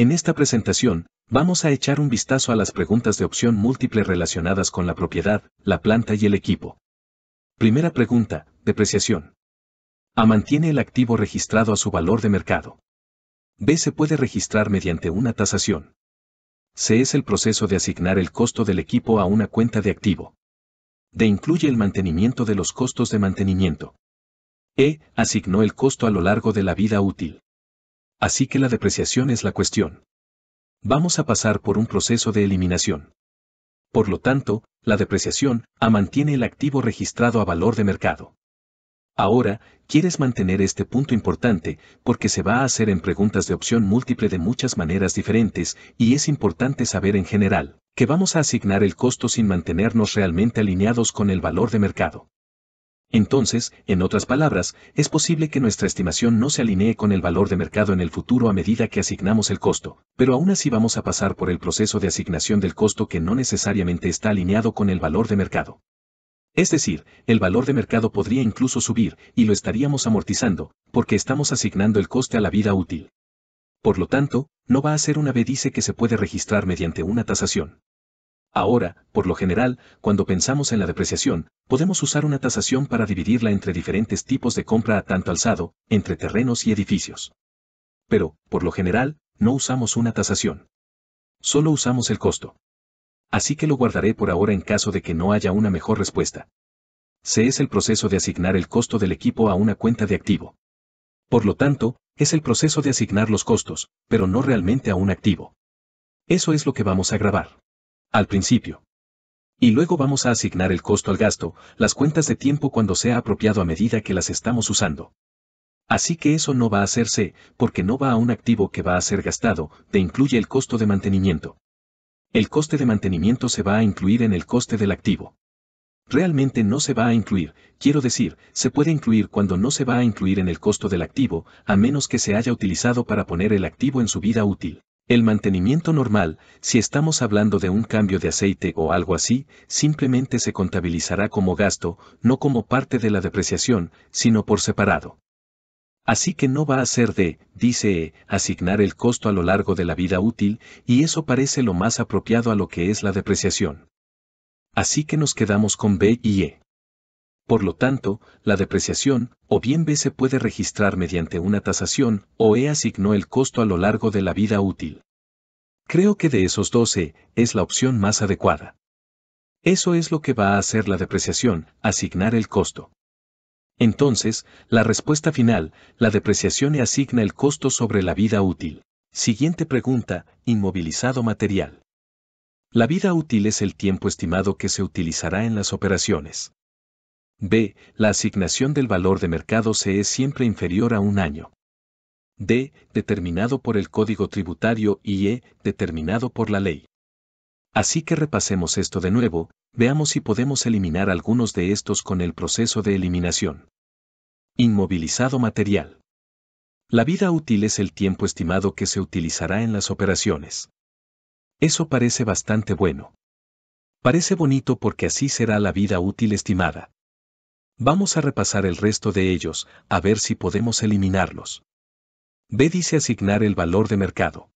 En esta presentación, vamos a echar un vistazo a las preguntas de opción múltiple relacionadas con la propiedad, la planta y el equipo. Primera pregunta, depreciación. A mantiene el activo registrado a su valor de mercado. B se puede registrar mediante una tasación. C es el proceso de asignar el costo del equipo a una cuenta de activo. D incluye el mantenimiento de los costos de mantenimiento. E asignó el costo a lo largo de la vida útil. Así que la depreciación es la cuestión. Vamos a pasar por un proceso de eliminación. Por lo tanto, la depreciación A ah, mantiene el activo registrado a valor de mercado. Ahora, quieres mantener este punto importante porque se va a hacer en preguntas de opción múltiple de muchas maneras diferentes y es importante saber en general que vamos a asignar el costo sin mantenernos realmente alineados con el valor de mercado. Entonces, en otras palabras, es posible que nuestra estimación no se alinee con el valor de mercado en el futuro a medida que asignamos el costo, pero aún así vamos a pasar por el proceso de asignación del costo que no necesariamente está alineado con el valor de mercado. Es decir, el valor de mercado podría incluso subir, y lo estaríamos amortizando, porque estamos asignando el coste a la vida útil. Por lo tanto, no va a ser una B dice que se puede registrar mediante una tasación. Ahora, por lo general, cuando pensamos en la depreciación, podemos usar una tasación para dividirla entre diferentes tipos de compra a tanto alzado, entre terrenos y edificios. Pero, por lo general, no usamos una tasación. Solo usamos el costo. Así que lo guardaré por ahora en caso de que no haya una mejor respuesta. Se es el proceso de asignar el costo del equipo a una cuenta de activo. Por lo tanto, es el proceso de asignar los costos, pero no realmente a un activo. Eso es lo que vamos a grabar. Al principio. Y luego vamos a asignar el costo al gasto, las cuentas de tiempo cuando sea apropiado a medida que las estamos usando. Así que eso no va a hacerse, porque no va a un activo que va a ser gastado, te incluye el costo de mantenimiento. El coste de mantenimiento se va a incluir en el coste del activo. Realmente no se va a incluir, quiero decir, se puede incluir cuando no se va a incluir en el costo del activo, a menos que se haya utilizado para poner el activo en su vida útil. El mantenimiento normal, si estamos hablando de un cambio de aceite o algo así, simplemente se contabilizará como gasto, no como parte de la depreciación, sino por separado. Así que no va a ser de, dice e, asignar el costo a lo largo de la vida útil, y eso parece lo más apropiado a lo que es la depreciación. Así que nos quedamos con B y E. Por lo tanto, la depreciación, o bien B se puede registrar mediante una tasación, o E asignó el costo a lo largo de la vida útil. Creo que de esos 12, es la opción más adecuada. Eso es lo que va a hacer la depreciación, asignar el costo. Entonces, la respuesta final, la depreciación E asigna el costo sobre la vida útil. Siguiente pregunta, inmovilizado material. La vida útil es el tiempo estimado que se utilizará en las operaciones. B. La asignación del valor de mercado se es siempre inferior a un año. D. Determinado por el Código Tributario y E. Determinado por la ley. Así que repasemos esto de nuevo, veamos si podemos eliminar algunos de estos con el proceso de eliminación. Inmovilizado material. La vida útil es el tiempo estimado que se utilizará en las operaciones. Eso parece bastante bueno. Parece bonito porque así será la vida útil estimada. Vamos a repasar el resto de ellos, a ver si podemos eliminarlos. B dice asignar el valor de mercado.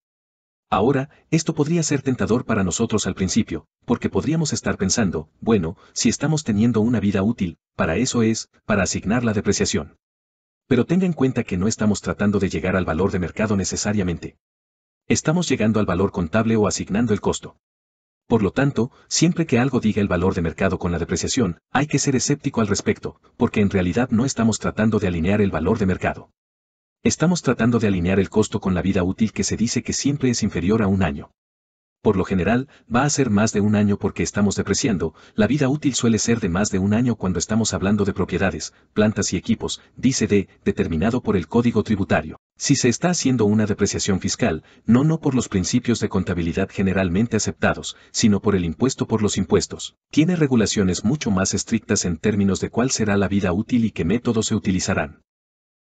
Ahora, esto podría ser tentador para nosotros al principio, porque podríamos estar pensando, bueno, si estamos teniendo una vida útil, para eso es, para asignar la depreciación. Pero tenga en cuenta que no estamos tratando de llegar al valor de mercado necesariamente. Estamos llegando al valor contable o asignando el costo. Por lo tanto, siempre que algo diga el valor de mercado con la depreciación, hay que ser escéptico al respecto, porque en realidad no estamos tratando de alinear el valor de mercado. Estamos tratando de alinear el costo con la vida útil que se dice que siempre es inferior a un año. Por lo general, va a ser más de un año porque estamos depreciando, la vida útil suele ser de más de un año cuando estamos hablando de propiedades, plantas y equipos, dice D, determinado por el Código Tributario. Si se está haciendo una depreciación fiscal, no no por los principios de contabilidad generalmente aceptados, sino por el impuesto por los impuestos. Tiene regulaciones mucho más estrictas en términos de cuál será la vida útil y qué métodos se utilizarán.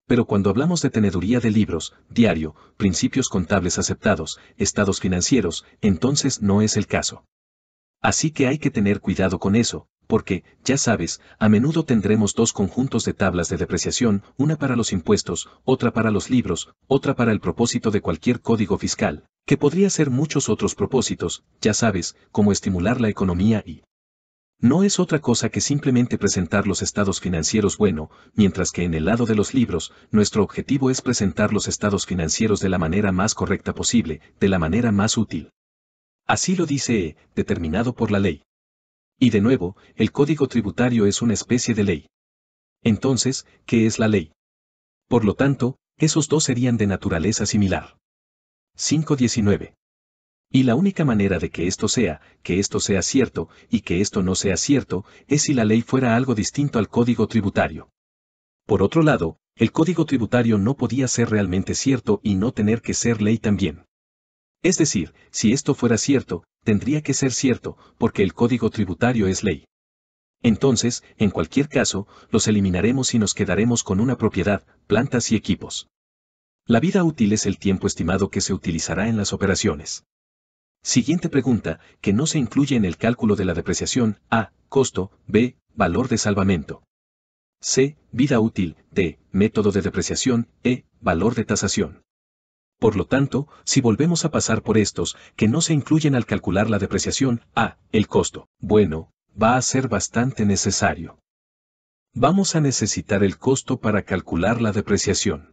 Pero cuando hablamos de teneduría de libros, diario, principios contables aceptados, estados financieros, entonces no es el caso. Así que hay que tener cuidado con eso, porque, ya sabes, a menudo tendremos dos conjuntos de tablas de depreciación, una para los impuestos, otra para los libros, otra para el propósito de cualquier código fiscal, que podría ser muchos otros propósitos, ya sabes, como estimular la economía y no es otra cosa que simplemente presentar los estados financieros bueno, mientras que en el lado de los libros, nuestro objetivo es presentar los estados financieros de la manera más correcta posible, de la manera más útil. Así lo dice E, determinado por la ley. Y de nuevo, el código tributario es una especie de ley. Entonces, ¿qué es la ley? Por lo tanto, esos dos serían de naturaleza similar. 519. Y la única manera de que esto sea, que esto sea cierto, y que esto no sea cierto, es si la ley fuera algo distinto al código tributario. Por otro lado, el código tributario no podía ser realmente cierto y no tener que ser ley también. Es decir, si esto fuera cierto, tendría que ser cierto, porque el código tributario es ley. Entonces, en cualquier caso, los eliminaremos y nos quedaremos con una propiedad, plantas y equipos. La vida útil es el tiempo estimado que se utilizará en las operaciones. Siguiente pregunta, que no se incluye en el cálculo de la depreciación, A, costo, B, valor de salvamento. C, vida útil, D, método de depreciación, E, valor de tasación. Por lo tanto, si volvemos a pasar por estos, que no se incluyen al calcular la depreciación, A, el costo, bueno, va a ser bastante necesario. Vamos a necesitar el costo para calcular la depreciación.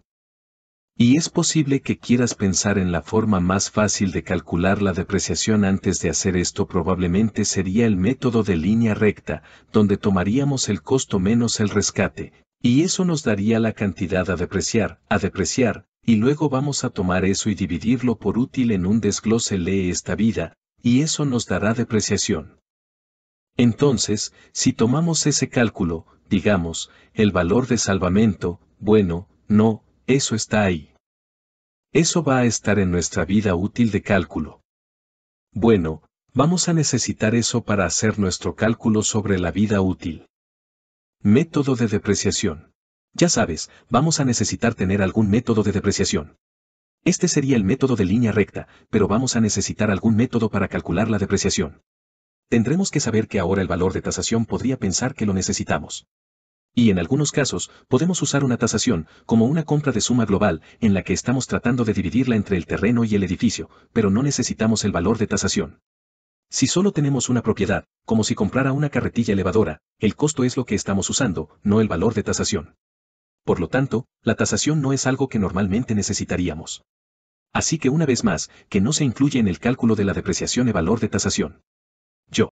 Y es posible que quieras pensar en la forma más fácil de calcular la depreciación antes de hacer esto probablemente sería el método de línea recta, donde tomaríamos el costo menos el rescate, y eso nos daría la cantidad a depreciar, a depreciar, y luego vamos a tomar eso y dividirlo por útil en un desglose lee esta vida, y eso nos dará depreciación. Entonces, si tomamos ese cálculo, digamos, el valor de salvamento, bueno, no, eso está ahí. Eso va a estar en nuestra vida útil de cálculo. Bueno, vamos a necesitar eso para hacer nuestro cálculo sobre la vida útil. Método de depreciación. Ya sabes, vamos a necesitar tener algún método de depreciación. Este sería el método de línea recta, pero vamos a necesitar algún método para calcular la depreciación. Tendremos que saber que ahora el valor de tasación podría pensar que lo necesitamos y en algunos casos, podemos usar una tasación, como una compra de suma global, en la que estamos tratando de dividirla entre el terreno y el edificio, pero no necesitamos el valor de tasación. Si solo tenemos una propiedad, como si comprara una carretilla elevadora, el costo es lo que estamos usando, no el valor de tasación. Por lo tanto, la tasación no es algo que normalmente necesitaríamos. Así que una vez más, que no se incluye en el cálculo de la depreciación y valor de tasación.